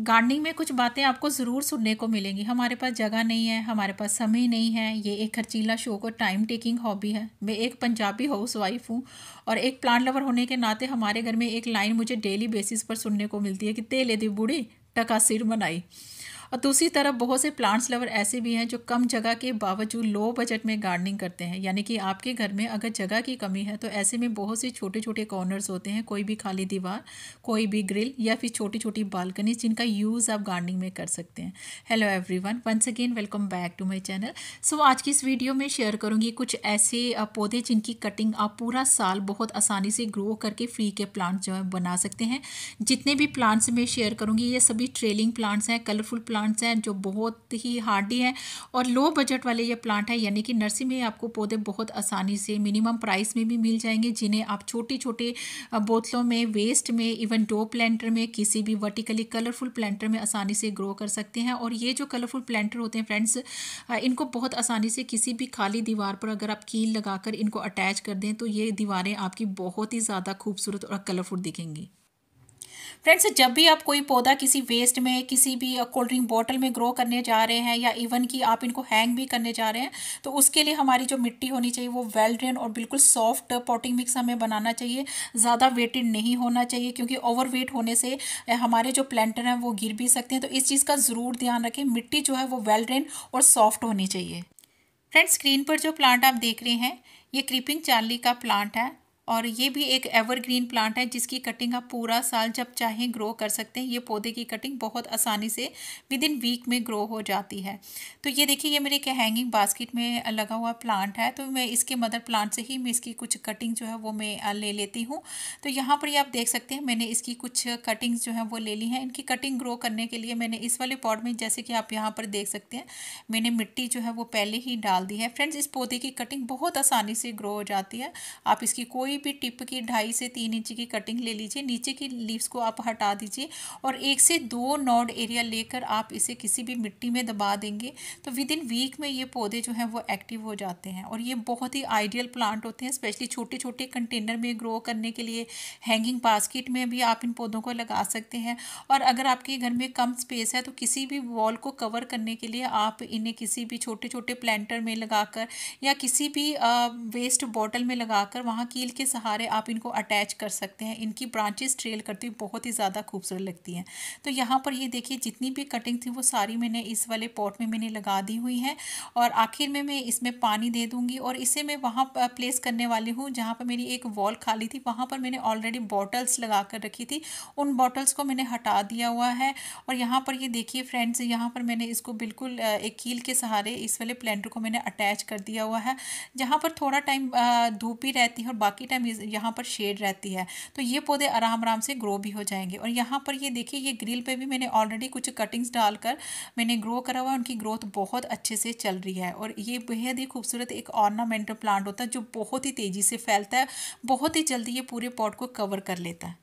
gardening में कुछ बातें आपको ज़रूर सुनने को मिलेंगी हमारे पास जगह नहीं है हमारे पास समय नहीं है ये एक खर्चीला शो को टाइम टेकिंग हॉबी है मैं एक पंजाबी हाउस वाइफ हूँ और एक प्लांट लवर होने के नाते हमारे घर में एक लाइन मुझे डेली बेसिस पर सुनने को मिलती है कि तेले दी बूढ़ी टका सिर बनाई और दूसरी तरफ बहुत से प्लांट्स लवर ऐसे भी हैं जो कम जगह के बावजूद लो बजट में गार्डनिंग करते हैं यानी कि आपके घर में अगर जगह की कमी है तो ऐसे में बहुत से छोटे छोटे कॉर्नर्स होते हैं कोई भी खाली दीवार कोई भी ग्रिल या फिर छोटी छोटी बालकनी जिनका यूज़ आप गार्डनिंग में कर सकते हैं hello one once again welcome back to my channel so आज की इस वीडियो में शेयर करूँगी कुछ ऐसे पौधे जिनकी कटिंग आप पूरा साल बहुत आसानी से ग्रो करके फ्री के प्लांट्स जो है बना सकते हैं जितने भी प्लांट्स मैं शेयर करूँगी ये सभी ट्रेलिंग प्लांट्स हैं कलरफुल प्लांट प्लांट्स हैं जो बहुत ही हार्डी हैं और लो बजट वाले ये प्लांट हैं यानी कि नर्सरी में आपको पौधे बहुत आसानी से मिनिमम प्राइस में भी मिल जाएंगे जिन्हें आप छोटी छोटे बोतलों में वेस्ट में इवन डो प्लांटर में किसी भी वर्टिकली कलरफुल प्लांटर में आसानी से ग्रो कर सकते हैं और ये जो कलरफुल प्लांटर होते हैं फ्रेंड्स इनको बहुत आसानी से किसी भी खाली दीवार पर अगर आप कील लगाकर इनको अटैच कर दें तो ये दीवारें आपकी बहुत ही ज़्यादा खूबसूरत और कलरफुल दिखेंगी फ्रेंड्स जब भी आप कोई पौधा किसी वेस्ट में किसी भी कोल्ड ड्रिंक बॉटल में ग्रो करने जा रहे हैं या इवन कि आप इनको हैंग भी करने जा रहे हैं तो उसके लिए हमारी जो मिट्टी होनी चाहिए वो वेल ड्रेन और बिल्कुल सॉफ्ट पॉटिंग मिक्स हमें बनाना चाहिए ज़्यादा वेटेड नहीं होना चाहिए क्योंकि ओवर वेट होने से हमारे जो प्लांटर हैं वो गिर भी सकते हैं तो इस चीज़ का ज़रूर ध्यान रखें मिट्टी जो है वो वेल ड्रेन और सॉफ्ट होनी चाहिए फ्रेंड्स स्क्रीन पर जो प्लांट आप देख रहे हैं ये क्रीपिंग चार्ली का प्लांट है और ये भी एक एवरग्रीन प्लांट है जिसकी कटिंग आप पूरा साल जब चाहें ग्रो कर सकते हैं ये पौधे की कटिंग बहुत आसानी से विद इन वीक में ग्रो हो जाती है तो ये देखिए ये मेरे एक हैंगिंग बास्केट में लगा हुआ प्लांट है तो मैं इसके मदर प्लांट से ही मैं इसकी कुछ कटिंग जो है वो मैं ले लेती हूँ तो यहाँ पर ही आप देख सकते हैं मैंने इसकी कुछ कटिंग्स जो है वो ले ली हैं इनकी कटिंग ग्रो करने के लिए मैंने इस वाले पॉट में जैसे कि आप यहाँ पर देख सकते हैं मैंने मिट्टी जो है वो पहले ही डाल दी है फ्रेंड्स इस पौधे की कटिंग बहुत आसानी से ग्रो हो जाती है आप इसकी कोई कोई भी टिप की ढाई से तीन इंच की कटिंग ले लीजिए नीचे की लीव्स को आप हटा दीजिए और एक से दो नॉड एरिया लेकर आप इसे किसी भी मिट्टी में दबा देंगे तो विद इन वीक में ये पौधे जो हैं वो एक्टिव हो जाते हैं और ये बहुत ही आइडियल प्लांट होते हैं स्पेशली छोटे छोटे कंटेनर में ग्रो करने के लिए हैंगिंग बास्केट में भी आप इन पौधों को लगा सकते हैं और अगर आपके घर में कम स्पेस है तो किसी भी वॉल को कवर करने के लिए आप इन्हें किसी भी छोटे छोटे प्लांटर में लगाकर या किसी भी वेस्ट बॉटल में लगाकर वहाँ कील के के सहारे आप इनको अटैच कर सकते हैं इनकी ब्रांचेस ट्रेल करती हुई बहुत ही ज़्यादा खूबसूरत लगती हैं तो यहाँ पर ये देखिए जितनी भी कटिंग थी वो सारी मैंने इस वाले पॉट में मैंने लगा दी हुई है और आखिर में मैं इसमें पानी दे दूँगी और इसे मैं वहाँ प्लेस करने वाली हूँ जहाँ पर मेरी एक वॉल खाली थी वहाँ पर मैंने ऑलरेडी बॉटल्स लगा कर रखी थी उन बॉटल्स को मैंने हटा दिया हुआ है और यहाँ पर ये देखिए फ्रेंड्स यहाँ पर मैंने इसको बिल्कुल एक कील के सहारे इस वाले प्लेंटर को मैंने अटैच कर दिया हुआ है जहाँ पर थोड़ा टाइम धूप भी रहती है और बाकी टाइम यहाँ पर शेड रहती है तो ये पौधे आराम आराम से ग्रो भी हो जाएंगे और यहाँ पर ये देखिए ये ग्रिल पे भी मैंने ऑलरेडी कुछ कटिंग्स डालकर मैंने ग्रो करा हुआ उनकी ग्रोथ बहुत अच्छे से चल रही है और ये बेहद ही खूबसूरत एक ऑर्नामेंटल प्लांट होता है जो बहुत ही तेज़ी से फैलता है बहुत ही जल्दी ये पूरे पॉट को कवर कर लेता है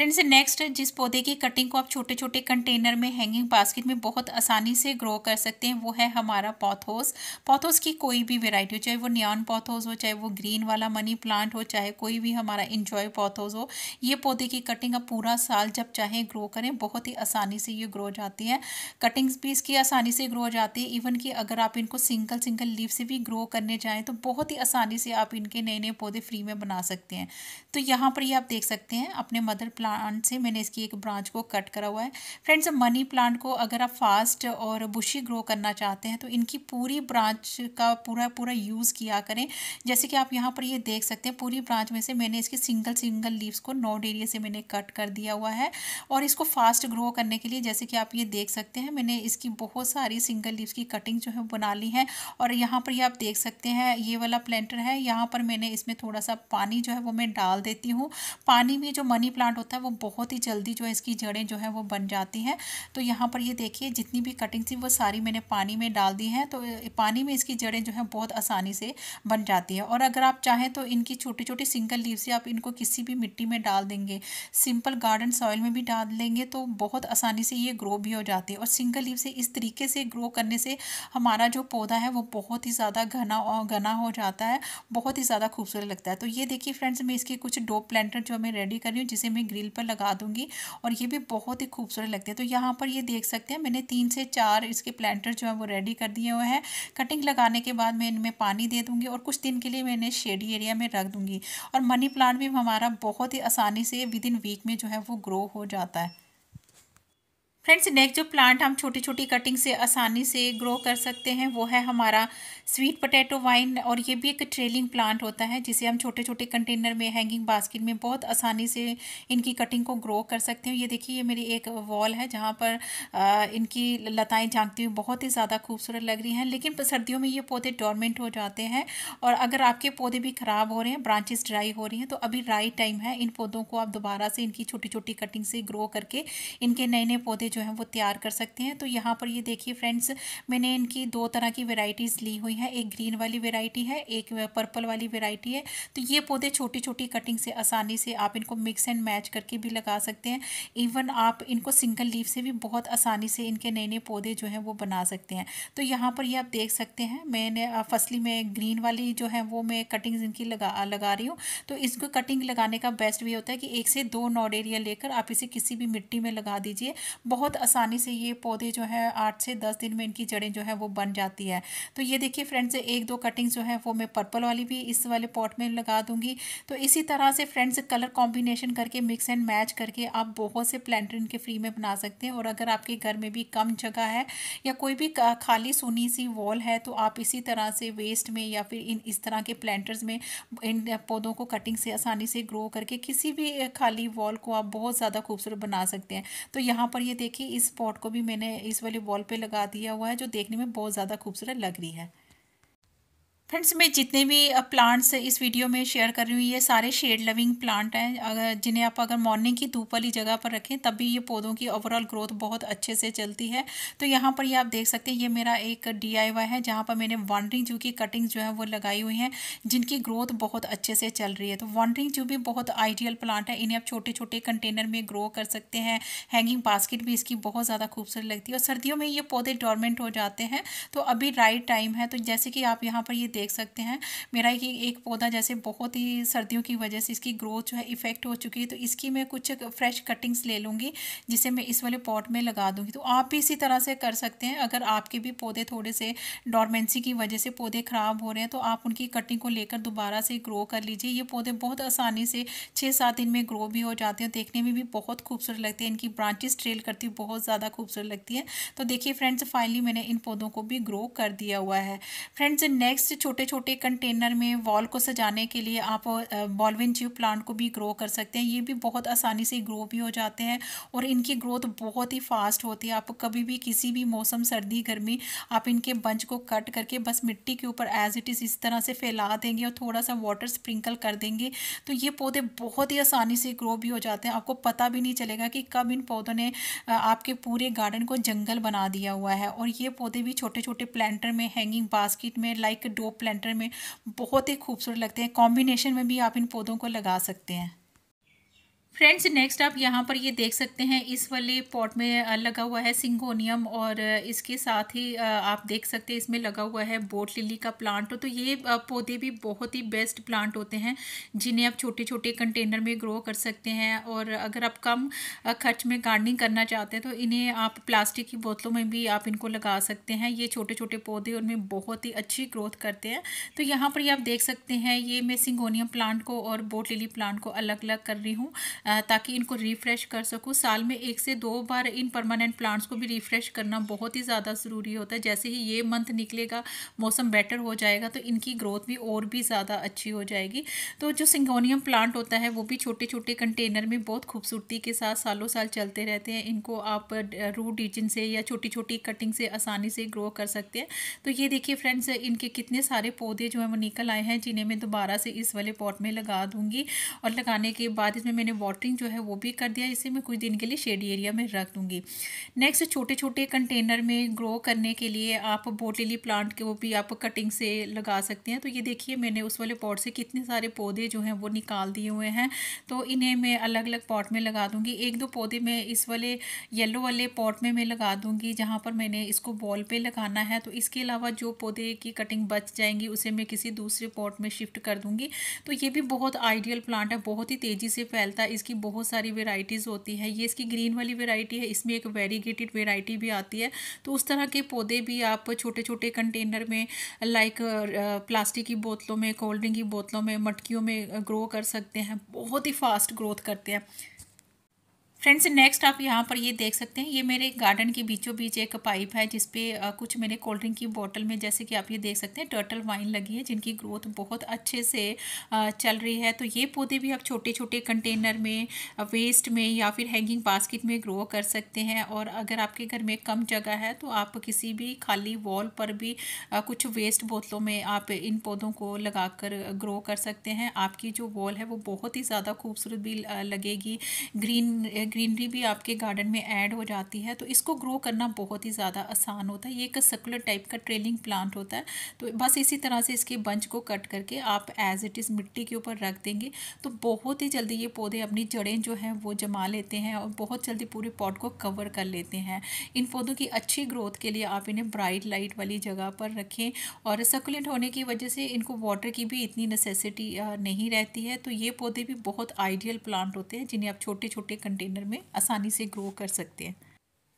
फ्रेंड्स नेक्स्ट जिस पौधे की कटिंग को आप छोटे छोटे कंटेनर में हैंगिंग बास्केट में बहुत आसानी से ग्रो कर सकते हैं वो है हमारा पौथोस पौथोस की कोई भी वेराइटी हो चाहे वो न्यान पौथोस हो चाहे वो ग्रीन वाला मनी प्लांट हो चाहे कोई भी हमारा इंजॉय पौथोस हो ये पौधे की कटिंग आप पूरा साल जब चाहें ग्रो करें बहुत ही आसानी से ये ग्रो हो जाती है कटिंग्स भी इसकी आसानी से ग्रो हो जाती है इवन कि अगर आप इनको सिंगल सिंगल लीव से भी ग्रो करने जाएँ तो बहुत ही आसानी से आप इनके नए नए पौधे फ्री में बना सकते हैं तो यहाँ पर ये आप देख सकते हैं अपने मदर प्लांट प्लांट से मैंने इसकी एक ब्रांच को कट करा हुआ है फ्रेंड्स मनी प्लांट को अगर आप फास्ट और बुशी ग्रो करना चाहते हैं तो इनकी पूरी ब्रांच का पूरा पूरा यूज़ किया करें जैसे कि आप यहाँ पर ये देख सकते हैं पूरी ब्रांच में से मैंने इसके सिंगल सिंगल लीव्स को नोड एरिया से मैंने कट कर दिया हुआ है और इसको फास्ट ग्रो करने के लिए जैसे कि आप ये देख सकते हैं मैंने इसकी बहुत सारी सिंगल लीव्स की कटिंग जो है बना ली है और यहाँ पर ये आप देख सकते हैं ये वाला प्लेंटर है यहाँ पर मैंने इसमें थोड़ा सा पानी जो है वो मैं डाल देती हूँ पानी में जो मनी प्लांट होता है वो बहुत ही जल्दी जो है इसकी जड़ें जो है वो बन जाती हैं तो यहाँ पर ये देखिए जितनी भी कटिंग थी वो सारी मैंने पानी में डाल दी हैं तो पानी में इसकी जड़ें जो है बहुत आसानी से बन जाती है और अगर आप चाहें तो इनकी छोटी छोटी सिंगल लीव से आप इनको किसी भी मिट्टी में डाल देंगे सिंपल गार्डन सॉइल में भी डाल देंगे तो बहुत आसानी से ये ग्रो भी हो जाती है और सिंगल लीव से इस तरीके से ग्रो करने से हमारा जो पौधा है वो बहुत ही ज़्यादा घना और घना हो जाता है बहुत ही ज़्यादा खूबसूरत लगता है तो ये देखिए फ्रेंड्स मैं इसके कुछ डोप प्लांटर जो मैं रेडी कर रही हूँ जिसे मैं ग्रीन ग्रिल पर लगा दूँगी और ये भी बहुत ही खूबसूरत लगते हैं तो यहाँ पर ये देख सकते हैं मैंने तीन से चार इसके प्लांटर जो है वो रेडी कर दिए हुए हैं कटिंग लगाने के बाद मैं इनमें पानी दे दूँगी और कुछ दिन के लिए मैं इन्हें शेडी एरिया में रख दूँगी और मनी प्लांट भी हमारा बहुत ही आसानी से विद इन वीक में जो है वो ग्रो हो जाता है फ्रेंड्स नेक्स्ट जो प्लांट हम छोटी छोटी कटिंग से आसानी से ग्रो कर सकते हैं वो है हमारा स्वीट पोटैटो वाइन और ये भी एक ट्रेलिंग प्लांट होता है जिसे हम छोटे छोटे कंटेनर में हैंगिंग बास्केट में बहुत आसानी से इनकी कटिंग को ग्रो कर सकते हैं ये देखिए ये मेरी एक वॉल है जहाँ पर आ, इनकी लताएँ झाँकती हुई बहुत ही ज़्यादा खूबसूरत लग रही हैं लेकिन सर्दियों में ये पौधे डॉर्मेंट हो जाते हैं और अगर आपके पौधे भी ख़राब हो रहे हैं ब्रांचेस ड्राई हो रही हैं तो अभी राइट टाइम है इन पौधों को आप दोबारा से इनकी छोटी छोटी कटिंग से ग्रो करके इनके नए नए पौधे जो है वो तैयार कर सकते हैं तो यहाँ पर ये देखिए फ्रेंड्स मैंने इनकी दो तरह की वेराइटीज़ ली हुई है एक ग्रीन वाली वेराइटी है एक पर्पल वाली वेराइटी है तो ये पौधे छोटी छोटी कटिंग से आसानी से आप इनको मिक्स एंड मैच करके भी लगा सकते हैं इवन आप इनको सिंगल लीव से भी बहुत आसानी से इनके नए नए पौधे जो हैं वो बना सकते हैं तो यहाँ पर ये आप देख सकते हैं मैंने फसली में ग्रीन वाली जो है वो मैं कटिंग्स इनकी लगा लगा रही हूँ तो इसको कटिंग लगाने का बेस्ट वे होता है कि एक से दो नॉड एरिया लेकर आप इसे किसी भी मिट्टी में लगा दीजिए बहुत बहुत आसानी से ये पौधे जो है आठ से दस दिन में इनकी जड़ें जो है वो बन जाती है तो ये देखिए फ्रेंड्स एक दो कटिंग्स जो है वो मैं पर्पल वाली भी इस वाले पॉट में लगा दूंगी तो इसी तरह से फ्रेंड्स कलर कॉम्बिनेशन करके मिक्स एंड मैच करके आप बहुत से प्लांटर इनके फ्री में बना सकते हैं और अगर आपके घर में भी कम जगह है या कोई भी खाली सुनी सी वॉल है तो आप इसी तरह से वेस्ट में या फिर इन इस तरह के प्लांटर्स में इन पौधों को कटिंग से आसानी से ग्रो करके किसी भी खाली वॉल को आप बहुत ज़्यादा खूबसूरत बना सकते हैं तो यहाँ पर ये देख देखिए इस पॉट को भी मैंने इस वाले वॉल पे लगा दिया हुआ है जो देखने में बहुत ज़्यादा खूबसूरत लग रही है फ्रेंड्स मैं जितने भी प्लांट्स इस वीडियो में शेयर कर रही हूँ ये सारे शेड लविंग प्लांट हैं अगर जिन्हें आप अगर मॉर्निंग की धूप वाली जगह पर रखें तब भी ये पौधों की ओवरऑल ग्रोथ बहुत अच्छे से चलती है तो यहाँ पर ये आप देख सकते हैं ये मेरा एक डी है जहाँ पर मैंने वॉन्ड्रिंग जू की कटिंग जो है वो लगाई हुई हैं जिनकी ग्रोथ बहुत अच्छे से चल रही है तो वॉन्ड्रिंग जू भी बहुत आइडियल प्लांट है इन्हें आप छोटे छोटे कंटेनर में ग्रो कर सकते हैं हैंगिंग बास्केट भी इसकी बहुत ज़्यादा खूबसूरत लगती है और सर्दियों में ये पौधे डॉर्मेंट हो जाते हैं तो अभी राइट टाइम है तो जैसे कि आप यहाँ पर ये देख सकते हैं मेरा एक, एक पौधा जैसे बहुत ही सर्दियों की वजह से इसकी ग्रोथ जो है इफ़ेक्ट हो चुकी है तो इसकी मैं कुछ फ्रेश कटिंग्स ले लूँगी जिसे मैं इस वाले पॉट में लगा दूँगी तो आप भी इसी तरह से कर सकते हैं अगर आपके भी पौधे थोड़े से डॉर्मेंसी की वजह से पौधे ख़राब हो रहे हैं तो आप उनकी कटिंग को लेकर दोबारा से ग्रो कर लीजिए ये पौधे बहुत आसानी से छः सात दिन में ग्रो भी हो जाते हैं देखने में भी बहुत खूबसूरत लगते हैं इनकी ब्रांचेस ट्रेल करती हुई बहुत ज़्यादा खूबसूरत लगती है तो देखिए फ्रेंड्स फाइनली मैंने इन पौधों को भी ग्रो कर दिया हुआ है फ्रेंड्स नेक्स्ट छोटे छोटे कंटेनर में वॉल को सजाने के लिए आप बॉलविन जीव प्लांट को भी ग्रो कर सकते हैं ये भी बहुत आसानी से ग्रो भी हो जाते हैं और इनकी ग्रोथ बहुत ही फास्ट होती है आप कभी भी किसी भी मौसम सर्दी गर्मी आप इनके बंच को कट करके बस मिट्टी के ऊपर एज इट इज़ इस तरह से फैला देंगे और थोड़ा सा वाटर स्प्रिंकल कर देंगे तो ये पौधे बहुत ही आसानी से ग्रो भी हो जाते हैं आपको पता भी नहीं चलेगा कि कब इन पौधों ने आपके पूरे गार्डन को जंगल बना दिया हुआ है और ये पौधे भी छोटे छोटे प्लांटर में हैंगिंग बास्केट में लाइक डोप प्लांटर में बहुत ही खूबसूरत लगते हैं कॉम्बिनेशन में भी आप इन पौधों को लगा सकते हैं फ्रेंड्स नेक्स्ट आप यहाँ पर ये देख सकते हैं इस वाले पॉट में लगा हुआ है सिंगोनियम और इसके साथ ही आप देख सकते हैं इसमें लगा हुआ है बोट लिली का प्लांट तो ये पौधे भी बहुत ही बेस्ट प्लांट होते हैं जिन्हें आप छोटे छोटे कंटेनर में ग्रो कर सकते हैं और अगर आप कम खर्च में गार्डनिंग करना चाहते हैं तो इन्हें आप प्लास्टिक की बोतलों में भी आप इनको लगा सकते हैं ये छोटे छोटे पौधे उनमें बहुत ही अच्छी ग्रोथ करते हैं तो यहाँ पर ये आप देख सकते हैं ये मैं सिंगोनियम प्लांट को और बोट लिली प्लांट को अलग अलग कर रही हूँ ताकि इनको रिफ़्रेश कर सकूँ साल में एक से दो बार इन परमानेंट प्लांट्स को भी रिफ़्रेश करना बहुत ही ज़्यादा ज़रूरी होता है जैसे ही ये मंथ निकलेगा मौसम बेटर हो जाएगा तो इनकी ग्रोथ भी और भी ज़्यादा अच्छी हो जाएगी तो जो सिंगोनियम प्लांट होता है वो भी छोटे छोटे कंटेनर में बहुत खूबसूरती के साथ सालों साल चलते रहते हैं इनको आप रूट डिजिन से या छोटी छोटी कटिंग से आसानी से ग्रो कर सकते हैं तो ये देखिए फ्रेंड्स इनके कितने सारे पौधे जो हैं वो निकल आए हैं जिन्हें मैं दोबारा से इस वाले पॉट में लगा दूंगी और लगाने के बाद इसमें मैंने वाटरिंग जो है वो भी कर दिया इसे मैं कुछ दिन के लिए शेडी एरिया में रख दूँगी नेक्स्ट छोटे छोटे कंटेनर में ग्रो करने के लिए आप बोटलिली प्लांट के वो भी आप कटिंग से लगा सकते हैं तो ये देखिए मैंने उस वाले पॉट से कितने सारे पौधे जो हैं वो निकाल दिए हुए हैं तो इन्हें मैं अलग अलग पॉट में लगा दूँगी एक दो पौधे मैं इस वाले येलो वाले पॉट में मैं लगा दूँगी जहाँ पर मैंने इसको बॉल पर लगाना है तो इसके अलावा जो पौधे की कटिंग बच जाएंगी उसे मैं किसी दूसरे पॉट में शिफ्ट कर दूँगी तो ये भी बहुत आइडियल प्लांट है बहुत ही तेज़ी से फैलता है इसकी बहुत सारी वेराइटीज़ होती है ये इसकी ग्रीन वाली वेराइटी है इसमें एक वेरीगेटेड वेराइटी भी आती है तो उस तरह के पौधे भी आप छोटे छोटे कंटेनर में लाइक प्लास्टिक की बोतलों में कोल्ड ड्रिंक की बोतलों में मटकियों में ग्रो कर सकते हैं बहुत ही फास्ट ग्रोथ करते हैं फ्रेंड्स नेक्स्ट आप यहाँ पर ये देख सकते हैं ये मेरे गार्डन के बीचों बीच एक पाइप है जिसपे कुछ मेरे कोल्ड ड्रिंक की बोतल में जैसे कि आप ये देख सकते हैं टर्टल वाइन लगी है जिनकी ग्रोथ बहुत अच्छे से चल रही है तो ये पौधे भी आप छोटे छोटे कंटेनर में वेस्ट में या फिर हैंगिंग बास्केट में ग्रो कर सकते हैं और अगर आपके घर में कम जगह है तो आप किसी भी खाली वॉल पर भी कुछ वेस्ट बोतलों में आप इन पौधों को लगा कर ग्रो कर सकते हैं आपकी जो वॉल है वो बहुत ही ज़्यादा खूबसूरत भी लगेगी ग्रीन ग्रीनरी भी आपके गार्डन में ऐड हो जाती है तो इसको ग्रो करना बहुत ही ज़्यादा आसान होता है ये एक सर्कुलर टाइप का ट्रेलिंग प्लांट होता है तो बस इसी तरह से इसके बंच को कट करके आप एज इट इज़ मिट्टी के ऊपर रख देंगे तो बहुत ही जल्दी ये पौधे अपनी जड़ें जो हैं वो जमा लेते हैं और बहुत जल्दी पूरे पॉट को कवर कर लेते हैं इन पौधों की अच्छी ग्रोथ के लिए आप इन्हें ब्राइट लाइट वाली जगह पर रखें और सर्कुलेंट होने की वजह से इनको वाटर की भी इतनी नेसेसिटी नहीं रहती है तो ये पौधे भी बहुत आइडियल प्लांट होते हैं जिन्हें आप छोटे छोटे कंटेनर में आसानी से ग्रो कर सकते हैं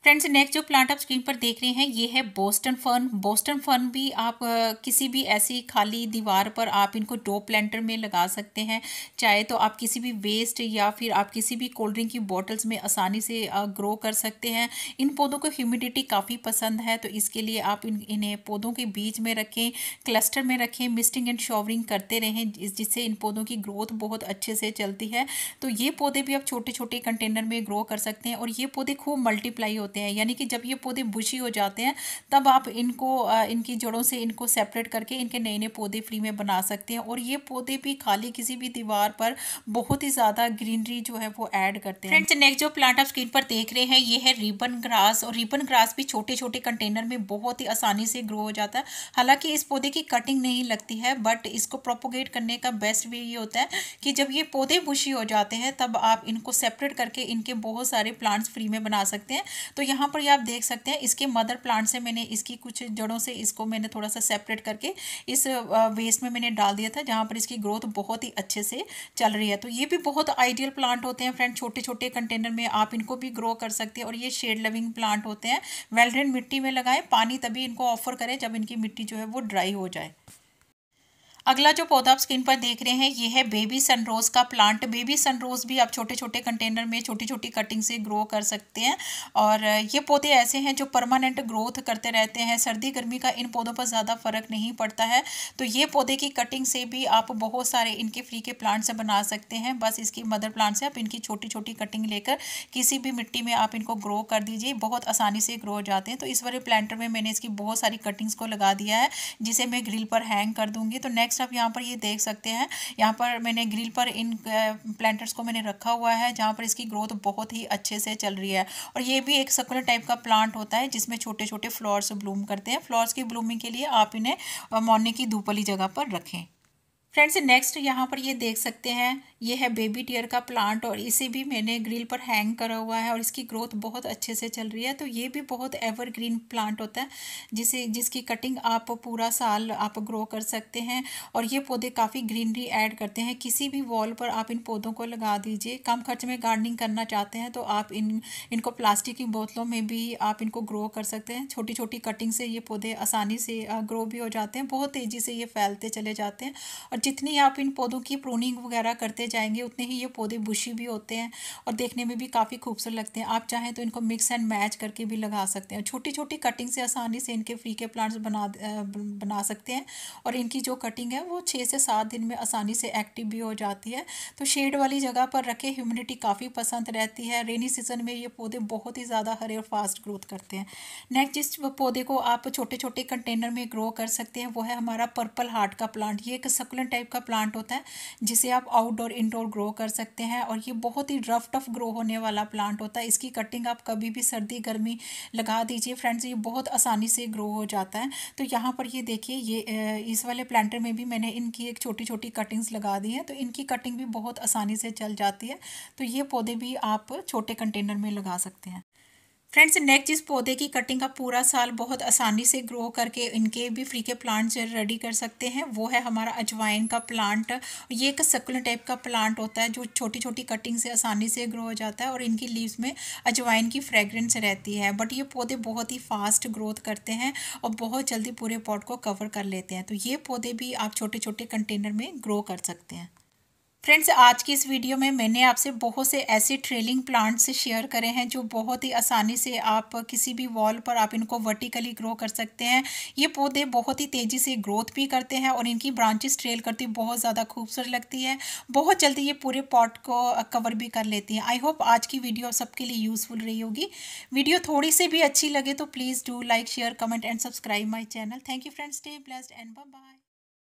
फ्रेंड्स नेक्स्ट जो प्लांट आप स्क्रीन पर देख रहे हैं ये है बोस्टन फर्न बोस्टन फर्न भी आप किसी भी ऐसी खाली दीवार पर आप इनको डो प्लांटर में लगा सकते हैं चाहे तो आप किसी भी वेस्ट या फिर आप किसी भी कोल्ड ड्रिंक की बॉटल्स में आसानी से ग्रो कर सकते हैं इन पौधों को ह्यूमिडिटी काफ़ी पसंद है तो इसके लिए आप इन इन्हें पौधों के बीच में रखें क्लस्टर में रखें मिस्टिंग एंड शॉवरिंग करते रहें जिससे इन पौधों की ग्रोथ बहुत अच्छे से चलती है तो ये पौधे भी आप छोटे छोटे कंटेनर में ग्रो कर सकते हैं और ये पौधे खूब मल्टीप्लाई होते होते हैं यानी कि जब ये पौधे बुशी हो जाते हैं तब आप इनको इनकी जड़ों से इनको सेपरेट करके इनके नए नए पौधे फ्री में बना सकते हैं और ये पौधे भी खाली किसी भी दीवार पर बहुत ही ज़्यादा ग्रीनरी जो है वो ऐड करते हैं फ्रेंड्स नेक्स्ट जो प्लांट आप स्क्रीन पर देख रहे हैं ये है रिबन ग्रास और रिबन ग्रास भी छोटे छोटे कंटेनर में बहुत ही आसानी से ग्रो हो जाता है हालांकि इस पौधे की कटिंग नहीं लगती है बट इसको प्रोपोगेट करने का बेस्ट वे ये होता है कि जब ये पौधे बुशी हो जाते हैं तब आप इनको सेपरेट करके इनके बहुत सारे प्लांट्स फ्री में बना सकते हैं तो तो यहाँ पर आप देख सकते हैं इसके मदर प्लांट से मैंने इसकी कुछ जड़ों से इसको मैंने थोड़ा सा सेपरेट करके इस वेस्ट में मैंने डाल दिया था जहाँ पर इसकी ग्रोथ बहुत ही अच्छे से चल रही है तो ये भी बहुत आइडियल प्लांट होते हैं फ्रेंड छोटे छोटे कंटेनर में आप इनको भी ग्रो कर सकते हैं और ये शेड लविंग प्लांट होते हैं वेलड्रेन मिट्टी में लगाएं पानी तभी इनको ऑफर करें जब इनकी मिट्टी जो है वो ड्राई हो जाए अगला जो पौधा आप स्क्रीन पर देख रहे हैं ये है बेबी सनरोज का प्लांट बेबी सनरोज भी आप छोटे छोटे कंटेनर में छोटी छोटी कटिंग से ग्रो कर सकते हैं और ये पौधे ऐसे हैं जो परमानेंट ग्रोथ करते रहते हैं सर्दी गर्मी का इन पौधों पर ज़्यादा फर्क नहीं पड़ता है तो ये पौधे की कटिंग से भी आप बहुत सारे इनके फ्री के प्लांट्स बना सकते हैं बस इसकी मदर प्लांट से आप इनकी छोटी छोटी कटिंग लेकर किसी भी मिट्टी में आप इनको ग्रो कर दीजिए बहुत आसानी से ग्रो हो जाते हैं तो इस वाले प्लांटर में मैंने इसकी बहुत सारी कटिंग्स को लगा दिया है जिसे मैं ग्रिल पर हैंग कर दूँगी तो नेक्स्ट नेक्स्ट आप यहाँ पर ये देख सकते हैं यहाँ पर मैंने ग्रिल पर इन प्लांटर्स को मैंने रखा हुआ है जहाँ पर इसकी ग्रोथ बहुत ही अच्छे से चल रही है और ये भी एक सकुलर टाइप का प्लांट होता है जिसमें छोटे छोटे फ्लॉर्स ब्लूम करते हैं फ्लावर्स की ब्लूमिंग के लिए आप इन्हें मॉर्निंग की धूपली जगह पर रखें फ्रेंड्स नेक्स्ट यहाँ पर ये देख सकते हैं ये है बेबी टीयर का प्लांट और इसे भी मैंने ग्रिल पर हैंग करा हुआ है और इसकी ग्रोथ बहुत अच्छे से चल रही है तो ये भी बहुत एवरग्रीन प्लांट होता है जिसे जिसकी कटिंग आप पूरा साल आप ग्रो कर सकते हैं और ये पौधे काफ़ी ग्रीनरी ऐड करते हैं किसी भी वॉल पर आप इन पौधों को लगा दीजिए कम खर्च में गार्डनिंग करना चाहते हैं तो आप इन इनको प्लास्टिक की बोतलों में भी आप इनको ग्रो कर सकते हैं छोटी छोटी कटिंग से ये पौधे आसानी से ग्रो भी हो जाते हैं बहुत तेज़ी से ये फैलते चले जाते हैं और जितनी आप इन पौधों की प्रोनिंग वगैरह करते जाएंगे उतने ही ये पौधे बुशी भी होते हैं और देखने में भी काफ़ी खूबसूरत लगते हैं आप चाहें तो इनको मिक्स एंड मैच करके भी लगा सकते हैं छोटी छोटी कटिंग से आसानी से इनके फ्री के प्लांट्स बना बना सकते हैं और इनकी जो कटिंग है वो छः से सात दिन में आसानी से एक्टिव भी हो जाती है तो शेड वाली जगह पर रखे ह्यूमिडिटी काफ़ी पसंद रहती है रेनी सीजन में ये पौधे बहुत ही ज़्यादा हरे और फास्ट ग्रोथ करते हैं नेक्स्ट जिस पौधे को आप छोटे छोटे कंटेनर में ग्रो कर सकते हैं वो है हमारा पर्पल हार्ट का प्लांट ये एक सकुलेंट टाइप का प्लांट होता है जिसे आप आउटडोर इंडोर ग्रो कर सकते हैं और ये बहुत ही रफ टफ ग्रो होने वाला प्लांट होता है इसकी कटिंग आप कभी भी सर्दी गर्मी लगा दीजिए फ्रेंड्स ये बहुत आसानी से ग्रो हो जाता है तो यहाँ पर ये देखिए ये इस वाले प्लांटर में भी मैंने इनकी एक छोटी छोटी कटिंग्स लगा दी हैं तो इनकी कटिंग भी बहुत आसानी से चल जाती है तो ये पौधे भी आप छोटे कंटेनर में लगा सकते हैं फ्रेंड्स नेक्स्ट इस पौधे की कटिंग का पूरा साल बहुत आसानी से ग्रो करके इनके भी फ्री के प्लांट रेडी कर सकते हैं वो है हमारा अजवाइन का प्लांट ये एक सकुल टाइप का प्लांट होता है जो छोटी छोटी कटिंग से आसानी से ग्रो हो जाता है और इनकी लीव्स में अजवाइन की फ्रेग्रेंस रहती है बट ये पौधे बहुत ही फास्ट ग्रोथ करते हैं और बहुत जल्दी पूरे पॉट को कवर कर लेते हैं तो ये पौधे भी आप छोटे छोटे कंटेनर में ग्रो कर सकते हैं फ्रेंड्स आज की इस वीडियो में मैंने आपसे बहुत से ऐसे ट्रेलिंग प्लांट्स शेयर करे हैं जो बहुत ही आसानी से आप किसी भी वॉल पर आप इनको वर्टिकली ग्रो कर सकते हैं ये पौधे बहुत ही तेज़ी से ग्रोथ भी करते हैं और इनकी ब्रांचेस ट्रेल करती बहुत ज़्यादा खूबसूरत लगती है बहुत जल्दी ये पूरे पॉट को कवर भी कर लेती हैं आई होप आज की वीडियो सबके लिए यूज़फुल रही होगी वीडियो थोड़ी सी भी अच्छी लगे तो please do like share comment and subscribe my channel thank you friends day blessed and bye